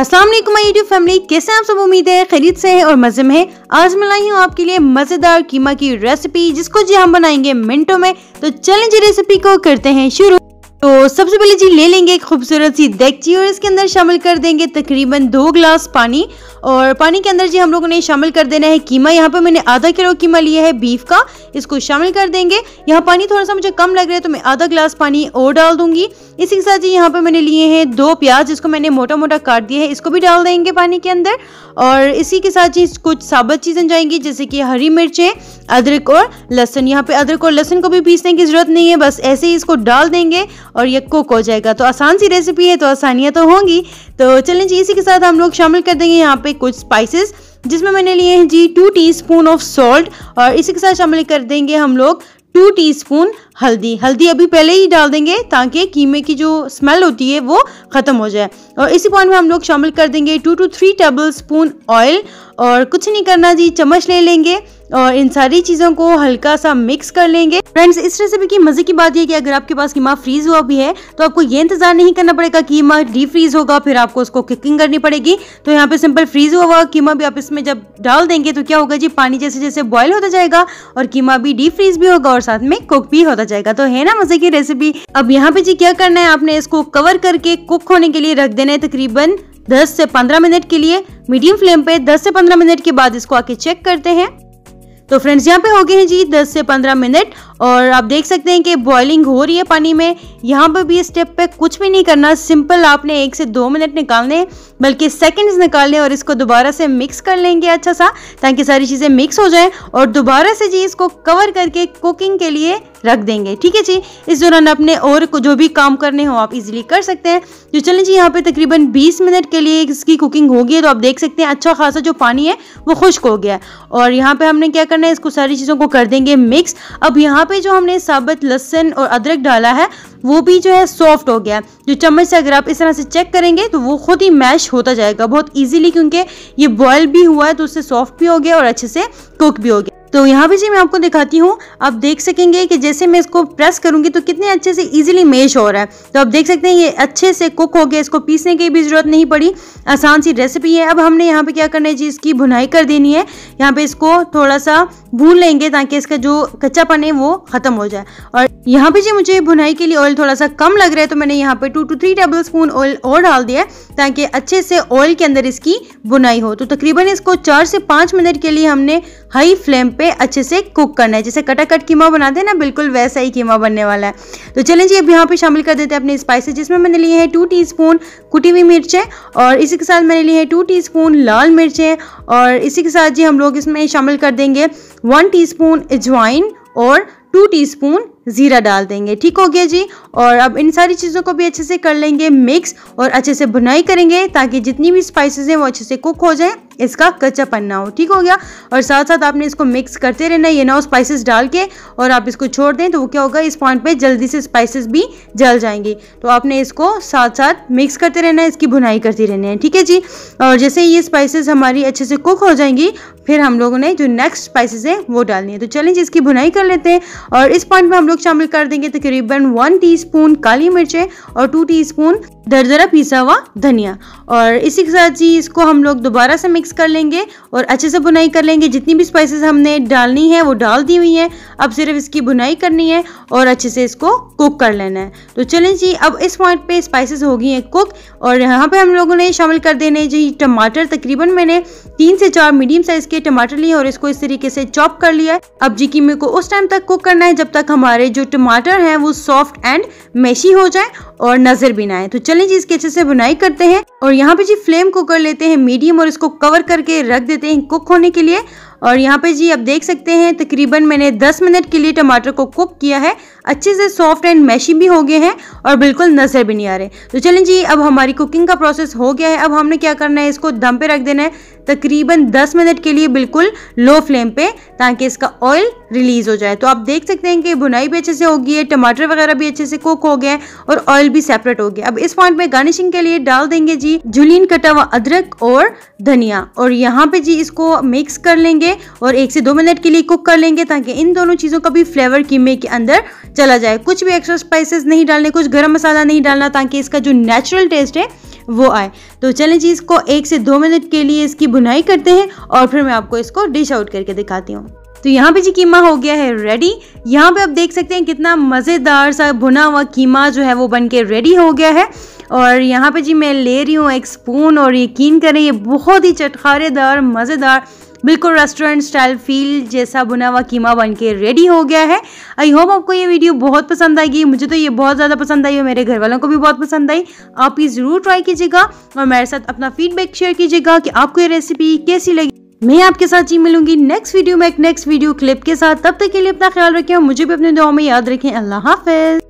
Aslam YouTube family कैसे आप सब उम्मीद है खरीद से है और मज़े में है आज मैं लाई हूँ आपके लिए मज़ेदार कीमा की रेसिपी जिसको जी हम बनाएंगे मिनटों में तो चलें जी रेसिपी को करते हैं शुरू तो सबसे पहले जी ले लेंगे एक खूबसूरत सी डेगची और इसके अंदर शामिल कर देंगे तकरीबन दो ग्लास पानी और पानी के अंदर जी हम लोगों ने शामिल कर देना है कीमा यहाँ पर मैंने आधा किलो कीमा लिया है बीफ का इसको शामिल कर देंगे यहाँ पानी थोड़ा सा मुझे कम लग रहा है तो मैं आधा गिलास पानी और डाल दूंगी इसी के साथ जी यहाँ पर मैंने लिए हैं दो प्याज जिसको मैंने मोटा मोटा काट दिया है इसको भी डाल देंगे पानी के अंदर और इसी के साथ जी कुछ साबत चीज़ें जाएंगी जैसे कि हरी मिर्चें अदरक और लहसुन यहाँ पे अदरक और लहसुन को भी पीसने की ज़रूरत नहीं है बस ऐसे ही इसको डाल देंगे और ये कुक हो जाएगा तो आसान सी रेसिपी है तो आसानियाँ तो होंगी तो चलें जी इसी के साथ हम लोग शामिल कर देंगे यहाँ पे कुछ स्पाइसेस जिसमें मैंने लिए हैं जी टू टीस्पून ऑफ सॉल्ट और इसी के साथ शामिल कर देंगे हम लोग टू टीस्पून हल्दी हल्दी अभी पहले ही डाल देंगे ताकि कीमे की जो स्मेल होती है वो ख़त्म हो जाए और इसी पॉइंट में हम लोग शामिल कर देंगे two two three tablespoon oil और कुछ नहीं करना जी चम्मच ले लेंगे और इन सारी चीज़ों को हल्का सा मिक्स कर लेंगे फ्रेंड्स इस रेसिपी की मज़े की बात यह कि अगर आपके पास कीमा फ्रीज हुआ भी है तो आपको ये इंतजार नहीं करना पड़ेगा कीमा डी फ्रीज होगा फिर आपको उसको किकिंग करनी पड़ेगी तो यहाँ पे सिंपल फ्रीज हुआ हुआ कीमा भी आप इसमें जब डाल देंगे तो क्या होगा जी पानी जैसे जैसे बॉयल होता जाएगा और कीमा भी डी फ्रीज भी होगा और साथ में कुक भी होता जाएगा तो है ना मजे की रेसिपी अब यहाँ पे जी क्या करना है आपने इसको कवर करके कुक होने के लिए रख देना है तकरीबन 10 से 15 मिनट के लिए मीडियम फ्लेम पे 10 से 15 मिनट के बाद इसको आके चेक करते हैं तो फ्रेंड्स यहाँ पे हो गए हैं जी 10 से 15 मिनट और आप देख सकते हैं कि बॉइलिंग हो रही है पानी में यहाँ पर भी इस स्टेप पे कुछ भी नहीं करना सिंपल आपने एक से दो मिनट निकालने बल्कि सेकंड्स निकालने और इसको दोबारा से मिक्स कर लेंगे अच्छा सा ताकि सारी चीज़ें मिक्स हो जाएं और दोबारा से जी इसको कवर करके कुकिंग के लिए रख देंगे ठीक है जी इस दौरान अपने और जो भी काम करने हो आप इजीली कर सकते हैं जो तो चलें जी यहाँ पे तकरीबन 20 मिनट के लिए इसकी कुकिंग होगी है तो आप देख सकते हैं अच्छा खासा जो पानी है वो खुश्क हो गया है और यहाँ पे हमने क्या करना है इसको सारी चीज़ों को कर देंगे मिक्स अब यहाँ पे जो हमने साबित लहसन और अदरक डाला है वो भी जो है सॉफ्ट हो गया जो चम्मच से अगर आप इस तरह से चेक करेंगे तो वो खुद ही मैश होता जाएगा बहुत ईजिली क्योंकि ये बॉयल भी हुआ है तो उससे सॉफ्ट भी हो गया और अच्छे से कुक भी हो गया तो यहाँ पे जी मैं आपको दिखाती हूँ आप देख सकेंगे कि जैसे मैं इसको प्रेस करूँगी तो कितने अच्छे से इजीली मेश हो रहा है तो आप देख सकते हैं ये अच्छे से कुक हो गया इसको पीसने की भी ज़रूरत नहीं पड़ी आसान सी रेसिपी है अब हमने यहाँ पे क्या करना है जी इसकी भुनाई कर देनी है यहाँ पे इसको थोड़ा सा भून लेंगे ताकि इसका जो कच्चापन है वो ख़त्म हो जाए और यहाँ पे जी मुझे भुनाई के लिए ऑयल थोड़ा सा कम लग रहा है तो मैंने यहाँ पे two two three tablespoon oil और डाल दिया है ताकि अच्छे से ऑयल के अंदर इसकी बुनाई हो तो तकरीबन इसको चार से पाँच मिनट के लिए हमने हाई फ्लेम पे अच्छे से कुक करना है जैसे कटा कट कीमा बनाते हैं ना बिल्कुल वैसा ही कीमा बनने वाला है तो चलें जी अब यहाँ पे शामिल कर देते हैं अपने स्पाइसेस जिसमें मैंने लिए हैं टू टी कुटी हुई मिर्चें और इसी के साथ मैंने लिए हैं टू टी लाल मिर्चें और इसी के साथ जी हम लोग इसमें शामिल कर देंगे वन टी स्पून अजवाइन और टू टीस्पून ज़ीरा डाल देंगे ठीक हो गया जी और अब इन सारी चीज़ों को भी अच्छे से कर लेंगे मिक्स और अच्छे से भुनाई करेंगे ताकि जितनी भी स्पाइसेस हैं वो अच्छे से कुक हो जाएं इसका कच्चा पन्ना हो ठीक हो गया और साथ साथ आपने इसको मिक्स करते रहना ये ना स्पाइसेस डाल के और आप इसको छोड़ दें तो वो क्या होगा इस पॉइंट पे जल्दी से स्पाइसेस भी जल जाएंगी तो आपने इसको साथ साथ मिक्स करते रहना है इसकी भुनाई करती रहनी है ठीक है जी और जैसे ये स्पाइसेस हमारी अच्छे से कुक हो जाएंगी फिर हम लोगों ने जो नेक्स्ट स्पाइसेस हैं वो डालनी है तो चलें जी इसकी भुनाई कर लेते हैं और इस पॉइंट पर हम लोग नमक शामिल कर देंगे तो तकरीबन वन टीस्पून काली मिर्चें और टू टीस्पून दरदरा पिसा हुआ धनिया और इसी के साथ ही इसको हम लोग दोबारा से मिक्स कर लेंगे और अच्छे से बुनाई कर लेंगे जितनी भी स्पाइसेस हमने डालनी है वो डाल दी हुई हैं अब सिर्फ इसकी बुनाई करनी है और अच्छे से इसको कुक कर लेना है तो चलें जी अब इस पॉइंट पे स्पाइसेस हो गई हैं कुक और यहाँ पे हम लोगों ने शामिल कर देने जी टमाटर तकरीबन मैंने तीन से चार मीडियम साइज़ के टमाटर लिए और इसको इस तरीके से चॉप कर लिया अब जी की मेरे को उस टाइम तक कुक करना है जब तक हमारे हमारे जो टमाटर हैं वो सॉफ्ट एंड मैशी हो जाए और नज़र भी ना आए तो चलिए जी इसके अच्छे से बुनाई करते हैं और यहाँ पे जी फ्लेम को कर लेते हैं मीडियम और इसको कवर करके रख देते हैं कुक होने के लिए और यहाँ पे जी आप देख सकते हैं तकरीबन मैंने 10 मिनट के लिए टमाटर को कुक किया है अच्छे से सॉफ्ट एंड मैशी भी हो गए हैं और बिल्कुल नज़र भी नहीं आ रहे तो चलें जी अब हमारी कुकिंग का प्रोसेस हो गया है अब हमने क्या करना है इसको दम पे रख देना है तकरीबन 10 मिनट के लिए बिल्कुल लो फ्लेम पे ताकि इसका ऑयल रिलीज हो जाए तो आप देख सकते हैं कि बुनाई भी अच्छे से होगी है टमाटर वगैरह भी अच्छे से कुक हो है और ऑयल भी सेपरेट हो गया अब इस पॉइंट में गार्निशिंग के लिए डाल देंगे जी जुलिन कटा हुआ अदरक और धनिया और यहाँ पे जी इसको मिक्स कर लेंगे और एक से दो मिनट के लिए कुक कर लेंगे ताकि इन दोनों चीज़ों का भी फ्लेवर कीमे के अंदर चला जाए कुछ भी एक्स्ट्रा स्पाइसेस नहीं डालने कुछ गर्म मसाला नहीं डालना ताकि इसका जो नेचुरल टेस्ट है वो आए तो चलें जी इसको एक से दो मिनट के लिए इसकी बुनाई करते हैं और फिर मैं आपको इसको डिश आउट करके दिखाती हूँ तो यहाँ पे जी कीमा हो गया है रेडी यहाँ पे आप देख सकते हैं कितना मज़ेदार सा भुना हुआ कीमा जो है वो बन के रेडी हो गया है और यहाँ पे जी मैं ले रही हूँ एक स्पून और यकीन करें ये बहुत ही चटखारेदार मज़ेदार बिल्कुल रेस्टोरेंट स्टाइल फील जैसा बुना हुआ कीमा बन के रेडी हो गया है आई होप आपको ये वीडियो बहुत पसंद आएगी मुझे तो ये बहुत ज़्यादा पसंद आई और मेरे घर वालों को भी बहुत पसंद आई आप ये ज़रूर ट्राई कीजिएगा और मेरे साथ अपना फीडबैक शेयर कीजिएगा कि आपको ये रेसिपी कैसी लगी मैं आपके साथ जी मिलूंगी नेक्स्ट वीडियो में एक नेक्स्ट वीडियो क्लिप के साथ तब तक के लिए अपना ख्याल रखें और मुझे भी अपने दुआ में याद रखें अल्लाह हाफिज़